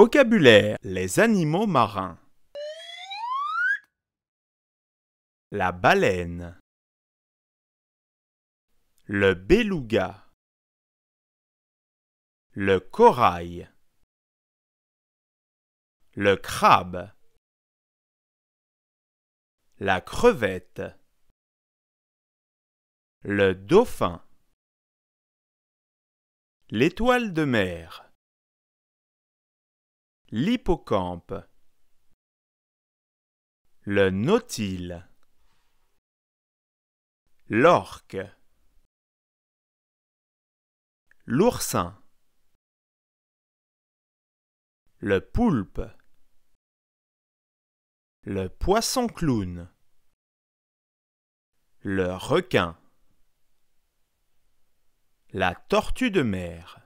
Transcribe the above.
Vocabulaire. Les animaux marins. La baleine. Le beluga. Le corail. Le crabe. La crevette. Le dauphin. L'étoile de mer l'hippocampe, le nautile, l'orque, l'oursin, le poulpe, le poisson clown, le requin, la tortue de mer.